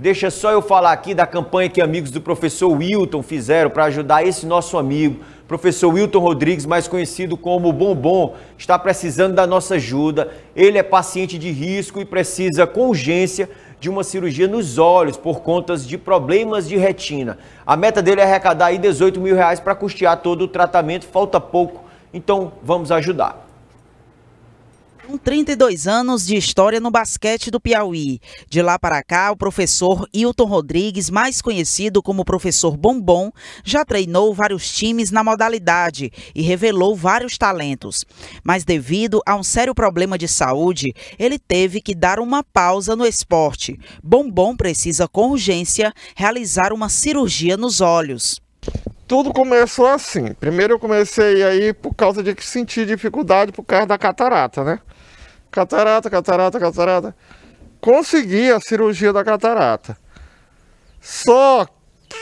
Deixa só eu falar aqui da campanha que amigos do professor Wilton fizeram para ajudar esse nosso amigo, professor Wilton Rodrigues, mais conhecido como Bombom, está precisando da nossa ajuda. Ele é paciente de risco e precisa com urgência de uma cirurgia nos olhos por contas de problemas de retina. A meta dele é arrecadar aí 18 mil reais para custear todo o tratamento, falta pouco, então vamos ajudar. Com 32 anos de história no basquete do Piauí. De lá para cá, o professor Hilton Rodrigues, mais conhecido como professor Bombom, já treinou vários times na modalidade e revelou vários talentos. Mas devido a um sério problema de saúde, ele teve que dar uma pausa no esporte. Bombom precisa com urgência realizar uma cirurgia nos olhos tudo começou assim. Primeiro eu comecei aí por causa de que senti dificuldade por causa da catarata, né? Catarata, catarata, catarata. Consegui a cirurgia da catarata. Só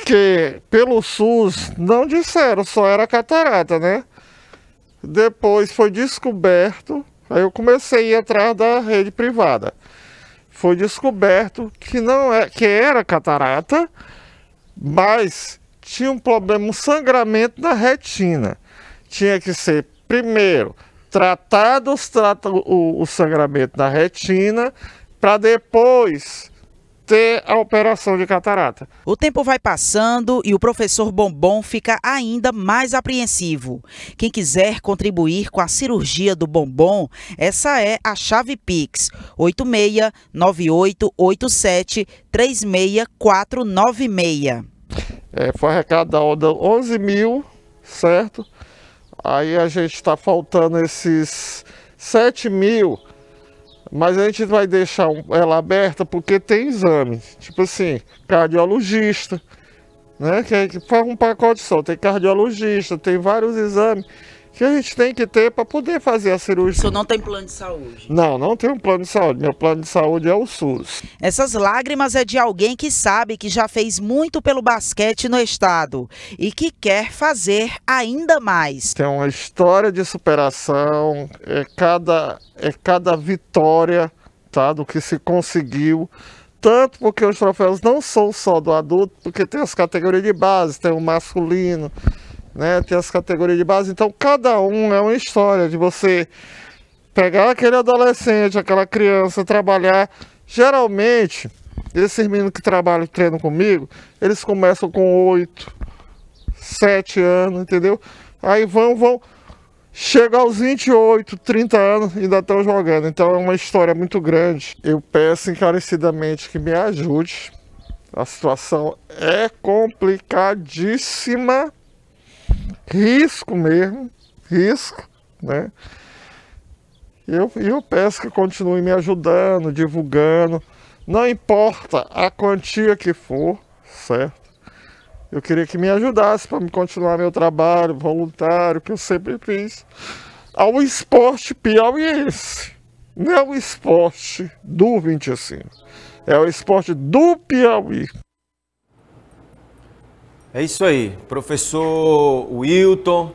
que pelo SUS não disseram, só era catarata, né? Depois foi descoberto, aí eu comecei a ir atrás da rede privada. Foi descoberto que não é, que era catarata, mas tinha um problema, um sangramento da retina. Tinha que ser primeiro tratados tratam o, o sangramento da retina para depois ter a operação de catarata. O tempo vai passando e o professor Bombom fica ainda mais apreensivo. Quem quiser contribuir com a cirurgia do Bombom, essa é a chave Pix 86988736496. É, foi arrecadado 11 mil, certo? Aí a gente está faltando esses 7 mil, mas a gente vai deixar ela aberta porque tem exame. Tipo assim, cardiologista, né? Que faz um pacote só. Tem cardiologista, tem vários exames que a gente tem que ter para poder fazer a cirurgia. O senhor não tem plano de saúde? Não, não tenho plano de saúde. Meu plano de saúde é o SUS. Essas lágrimas é de alguém que sabe que já fez muito pelo basquete no estado e que quer fazer ainda mais. Tem uma história de superação, é cada, é cada vitória tá, do que se conseguiu tanto porque os troféus não são só do adulto, porque tem as categorias de base, tem o masculino, né? Tem as categorias de base. Então, cada um é uma história de você pegar aquele adolescente, aquela criança, trabalhar. Geralmente, esses meninos que trabalham e treinam comigo, eles começam com 8, 7 anos, entendeu? Aí vão, vão. Chega aos 28, 30 anos e ainda estão jogando. Então é uma história muito grande. Eu peço encarecidamente que me ajude. A situação é complicadíssima risco mesmo, risco, né? E eu, eu peço que continue me ajudando, divulgando, não importa a quantia que for, certo? Eu queria que me ajudasse para continuar meu trabalho voluntário que eu sempre fiz ao esporte piauiense. Não é o esporte do 25, é o esporte do Piauí. É isso aí, professor Wilton,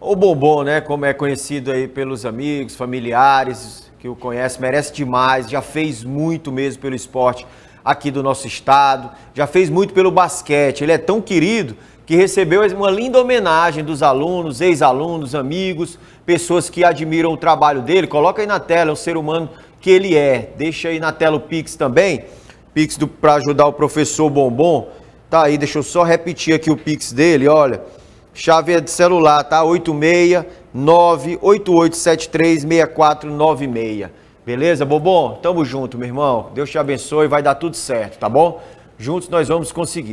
o Bombom, né, como é conhecido aí pelos amigos, familiares que o conhecem, merece demais, já fez muito mesmo pelo esporte aqui do nosso estado, já fez muito pelo basquete, ele é tão querido que recebeu uma linda homenagem dos alunos, ex-alunos, amigos, pessoas que admiram o trabalho dele. Coloca aí na tela o é ser humano que ele é. Deixa aí na tela o Pix também, Pix para ajudar o professor Bombom. Tá aí, deixa eu só repetir aqui o Pix dele, olha. Chave é de celular, tá? 869-8873-6496. Beleza, Bobon? Tamo junto, meu irmão. Deus te abençoe, vai dar tudo certo, tá bom? Juntos nós vamos conseguir.